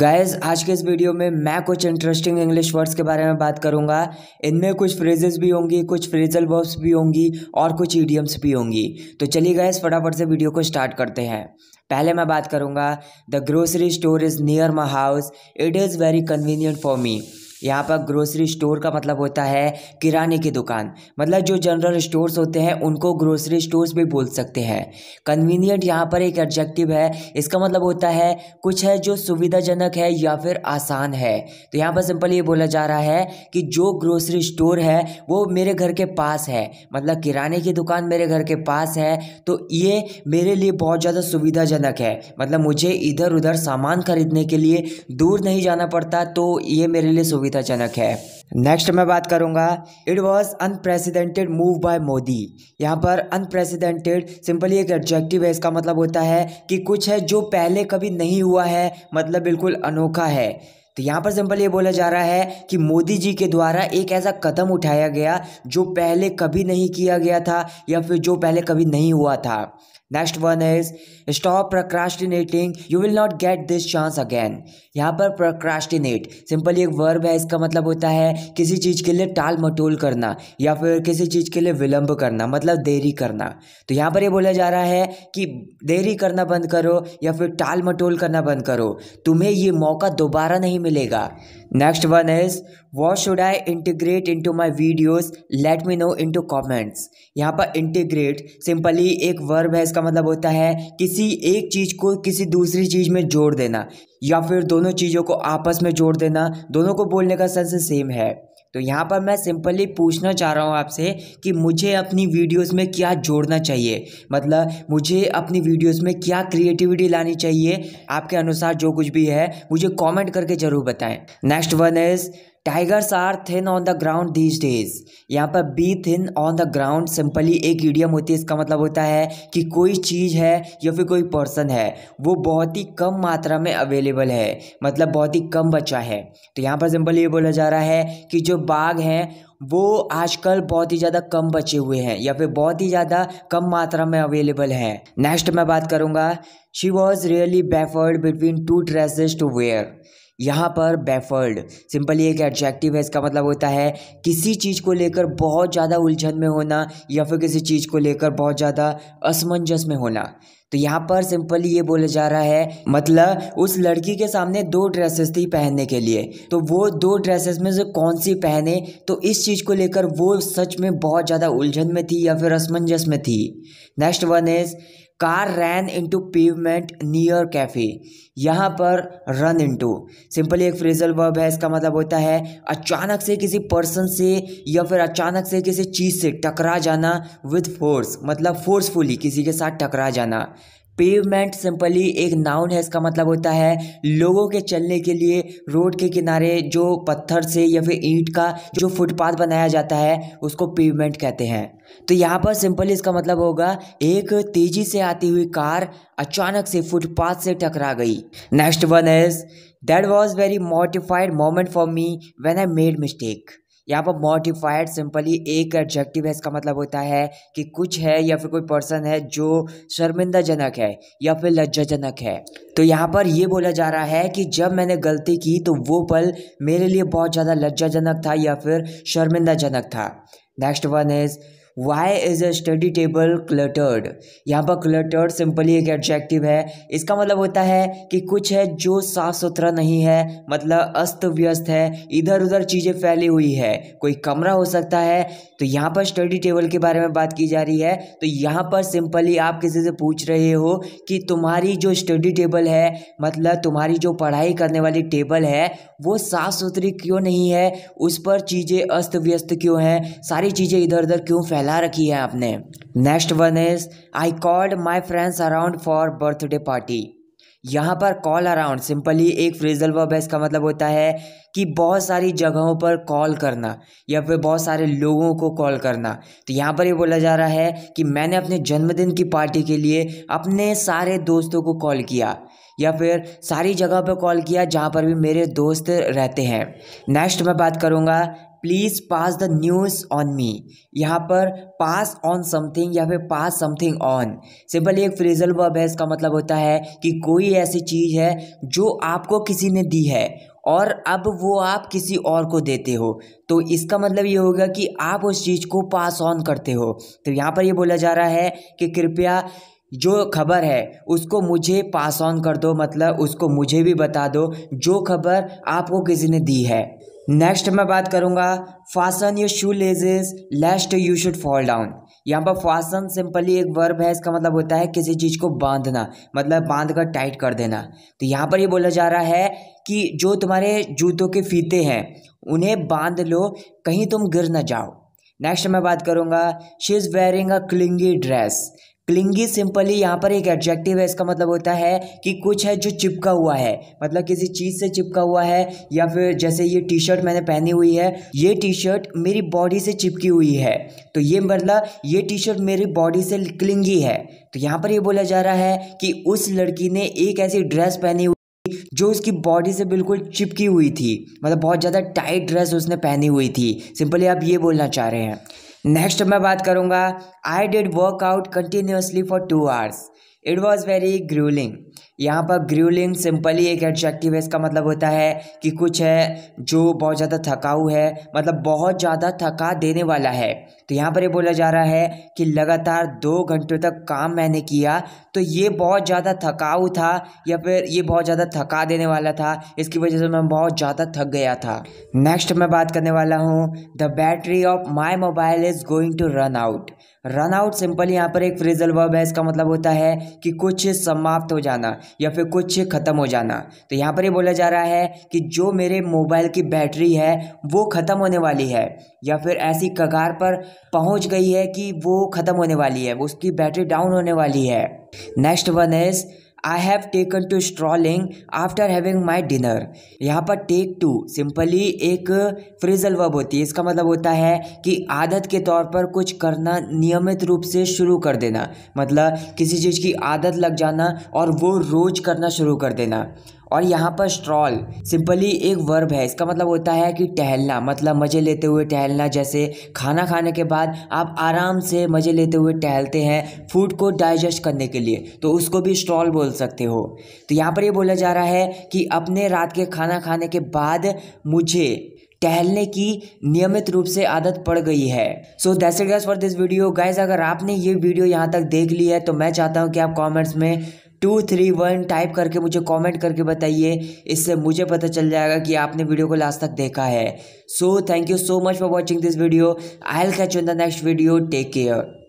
guys आज के इस वीडियो में मैं कुछ इंटरेस्टिंग इंग्लिश वर्ड्स के बारे में बात करूंगा इनमें कुछ फ्रेजेस भी होंगी कुछ फ्रेजल वर्ब्स भी होंगी और कुछ ईडियम्स भी होंगी तो चलिए गाइज फटाफट से वीडियो को स्टार्ट करते हैं पहले मैं बात करूंगा the grocery store is near my house it is very convenient for me यहाँ पर ग्रोसरी स्टोर का मतलब होता है किराने की दुकान मतलब जो जनरल स्टोर्स होते हैं उनको ग्रोसरी स्टोर्स भी बोल सकते हैं कन्वीनियंट यहाँ पर एक एडजेक्टिव है इसका मतलब होता है कुछ है जो सुविधाजनक है या फिर आसान है तो यहाँ पर सिंपल ये बोला जा रहा है कि जो ग्रोसरी स्टोर है वो मेरे घर के पास है मतलब किराने की दुकान मेरे घर के पास है तो ये मेरे लिए बहुत ज़्यादा सुविधाजनक है मतलब मुझे इधर उधर सामान खरीदने के लिए दूर नहीं जाना पड़ता तो ये मेरे लिए सुविधा सुविधाजनक है नेक्स्ट मैं बात करूंगा it was unprecedented move by Modi यहाँ पर अनप्रेसिडेंटेड सिंपली एक एडजेक्टिव है इसका मतलब होता है कि कुछ है जो पहले कभी नहीं हुआ है मतलब बिल्कुल अनोखा है तो यहाँ पर सिंपल ये बोला जा रहा है कि मोदी जी के द्वारा एक ऐसा कदम उठाया गया जो पहले कभी नहीं किया गया था या फिर जो पहले कभी नहीं हुआ था next one is stop procrastinating you will not get this chance again यहाँ पर प्रक्रास्टिनेट सिंपल एक वर्ब है इसका मतलब होता है किसी चीज़ के लिए टाल मटोल करना या फिर किसी चीज़ के लिए विलंब करना मतलब देरी करना तो यहाँ पर ये बोला जा रहा है कि देरी करना बंद करो या फिर टाल मटोल करना बंद करो तुम्हें ये मौका दोबारा नहीं मिलेगा next one is what should I integrate to my videos let me know to comments यहाँ पर इंटीग्रेट सिंपली एक वर्ब है इसका मतलब होता है किसी एक चीज़ को किसी दूसरी चीज़ में जोड़ देना या फिर दोनों चीज़ों को आपस में जोड़ देना दोनों को बोलने का सेंस सेम है तो यहाँ पर मैं सिंपली पूछना चाह रहा हूँ आपसे कि मुझे अपनी वीडियोस में क्या जोड़ना चाहिए मतलब मुझे अपनी वीडियोस में क्या क्रिएटिविटी लानी चाहिए आपके अनुसार जो कुछ भी है मुझे कमेंट करके ज़रूर बताएं next one is tigers are thin on the ground these days यहाँ पर be thin on the ground simply एक ईडियम होती है इसका मतलब होता है कि कोई चीज़ है या फिर कोई पर्सन है वो बहुत ही कम मात्रा में अवेलेबल है मतलब बहुत ही कम बचा है तो यहाँ पर सिंपली ये बोला जा रहा है कि जो बाघ हैं वो आजकल बहुत ही ज़्यादा कम बचे हुए हैं या फिर बहुत ही ज़्यादा कम मात्रा में अवेलेबल हैं नेक्स्ट मैं बात करूँगा she was really baffled between two dresses to wear यहाँ पर बेफर्ड सिंपली एक एडजेक्टिव है इसका मतलब होता है किसी चीज़ को लेकर बहुत ज़्यादा उलझन में होना या फिर किसी चीज़ को लेकर बहुत ज़्यादा असमंजस में होना तो यहाँ पर सिंपली ये बोला जा रहा है मतलब उस लड़की के सामने दो ड्रेसेस थी पहनने के लिए तो वो दो ड्रेसेस में से कौन सी पहने तो इस चीज़ को लेकर वो सच में बहुत ज़्यादा उलझन में थी या फिर असमंजस में थी next one is car ran into pavement near cafe यहाँ पर रन इनटू सिंपली एक फ्रेजल वर्ब है इसका मतलब होता है अचानक से किसी पर्सन से या फिर अचानक से किसी चीज़ से टकरा जाना विद फोर्स मतलब फोर्सफुली किसी के साथ टकरा जाना पेवमेंट सिंपली एक नाउन है इसका मतलब होता है लोगों के चलने के लिए रोड के किनारे जो पत्थर से या फिर ईंट का जो फुटपाथ बनाया जाता है उसको पेवमेंट कहते हैं तो यहाँ पर सिंपली इसका मतलब होगा एक तेजी से आती हुई कार अचानक से फुटपाथ से टकरा गई next one is that was very mortified moment for me when I made mistake यहाँ पर मॉडिफाइड सिंपली एक एडजेक्टिव है इसका मतलब होता है कि कुछ है या फिर कोई पर्सन है जो शर्मिंदाजनक है या फिर लज्जाजनक है तो यहाँ पर यह बोला जा रहा है कि जब मैंने गलती की तो वो पल मेरे लिए बहुत ज़्यादा लज्जाजनक था या फिर शर्मिंदाजनक था next one is why is a study table cluttered यहाँ पर क्लटर्ड सिंपली एक एडजेक्टिव है इसका मतलब होता है कि कुछ है जो साफ सुथरा नहीं है मतलब अस्त व्यस्त है इधर उधर चीज़ें फैली हुई है कोई कमरा हो सकता है तो यहाँ पर स्टडी टेबल के बारे में बात की जा रही है तो यहाँ पर सिंपली आप किसी से पूछ रहे हो कि तुम्हारी जो स्टडी टेबल है मतलब तुम्हारी जो पढ़ाई करने वाली टेबल है वो साफ़ सुथरी क्यों नहीं है उस पर चीज़ें अस्त व्यस्त क्यों है सारी चीज़ें इधर उधर क्यों फैल फैला रखी है आपने next one is I called my friends around for birthday party यहाँ पर कॉल अराउंड सिंपली एक फ्रिजल वर्ब है इसका मतलब होता है कि बहुत सारी जगहों पर कॉल करना या फिर बहुत सारे लोगों को कॉल करना तो यहाँ पर ये बोला जा रहा है कि मैंने अपने जन्मदिन की पार्टी के लिए अपने सारे दोस्तों को कॉल किया या फिर सारी जगह पर कॉल किया जहाँ पर भी मेरे दोस्त रहते हैं नेक्स्ट मैं बात करूँगा please pass the news on me यहाँ पर पास ऑन समथिंग या फिर पास समथिंग ऑन सिंपल एक फ्रेजल वर्ब है इसका मतलब होता है कि कोई ऐसी चीज़ है जो आपको किसी ने दी है और अब वो आप किसी और को देते हो तो इसका मतलब ये होगा कि आप उस चीज़ को पास ऑन करते हो तो यहाँ पर ये बोला जा रहा है कि कृपया जो खबर है उसको मुझे पास ऑन कर दो मतलब उसको मुझे भी बता दो जो खबर आपको किसी ने दी है नेक्स्ट मैं बात करूँगा fasten your shoe laces lest you should fall down यहाँ पर फासन सिंपली एक वर्ब है इसका मतलब होता है किसी चीज़ को बांधना मतलब बांध कर टाइट कर देना तो यहाँ पर ये बोला जा रहा है कि जो तुम्हारे जूतों के फीते हैं उन्हें बांध लो कहीं तुम गिर ना जाओ नेक्स्ट मैं बात करूँगा she is wearing a clingy dress clingy simply यहाँ पर एक एडजेक्टिव है इसका मतलब होता है कि कुछ है जो चिपका हुआ है मतलब किसी चीज़ से चिपका हुआ है या फिर जैसे ये टी शर्ट मैंने पहनी हुई है ये टी शर्ट मेरी बॉडी से चिपकी हुई है तो ये मतलब ये टी शर्ट मेरी बॉडी से क्लिंगी है तो यहाँ पर ये बोला जा रहा है कि उस लड़की ने एक ऐसी ड्रेस पहनी हुई जो उसकी बॉडी से बिल्कुल चिपकी हुई थी मतलब बहुत ज़्यादा टाइट ड्रेस उसने पहनी हुई थी सिंपली आप ये बोलना चाह रहे हैं नेक्स्ट मैं बात करूँगा I did workout continuously for two hours it was very gruelling यहाँ पर ग्रूलिंग सिंपली एक एडजेक्टिव है इसका मतलब होता है कि कुछ है जो बहुत ज़्यादा थकाऊ है मतलब बहुत ज़्यादा थका देने वाला है तो यहाँ पर ये बोला जा रहा है कि लगातार दो घंटों तक काम मैंने किया तो ये बहुत ज़्यादा थकाऊ था या फिर ये बहुत ज़्यादा थका देने वाला था इसकी वजह से मैं बहुत ज़्यादा थक गया था नेक्स्ट मैं बात करने वाला हूँ the battery of my mobile is going to run out run out simple यहाँ पर एक फ्रेजल वर्ब है इसका मतलब होता है कि कुछ समाप्त हो जाना या फिर कुछ ख़त्म हो जाना तो यहाँ पर ये बोला जा रहा है कि जो मेरे मोबाइल की बैटरी है वो ख़त्म होने वाली है या फिर ऐसी कगार पर पहुँच गई है कि वो ख़त्म होने वाली है उसकी बैटरी डाउन होने वाली है next one is I have taken to strolling after having my dinner यहाँ पर टेक टू सिंपली एक फ्रिजल वर्ब होती है इसका मतलब होता है कि आदत के तौर पर कुछ करना नियमित रूप से शुरू कर देना मतलब किसी चीज़ की आदत लग जाना और वो रोज़ करना शुरू कर देना और यहाँ पर स्ट्रॉल सिंपली एक वर्ब है इसका मतलब होता है कि टहलना मतलब मज़े लेते हुए टहलना जैसे खाना खाने के बाद आप आराम से मज़े लेते हुए टहलते हैं फूड को डाइजेस्ट करने के लिए तो उसको भी स्ट्रॉल बोल सकते हो तो यहाँ पर ये बोला जा रहा है कि अपने रात के खाना खाने के बाद मुझे टहलने की नियमित रूप से आदत पड़ गई है so that's it guys for this video guys अगर आपने ये वीडियो यहाँ तक देख ली है तो मैं चाहता हूँ कि आप कमेंट्स में टू थ्री वन टाइप करके मुझे कमेंट करके बताइए इससे मुझे पता चल जाएगा कि आपने वीडियो को लास्ट तक देखा है so thank you so much for watching this video I will catch in the next video take care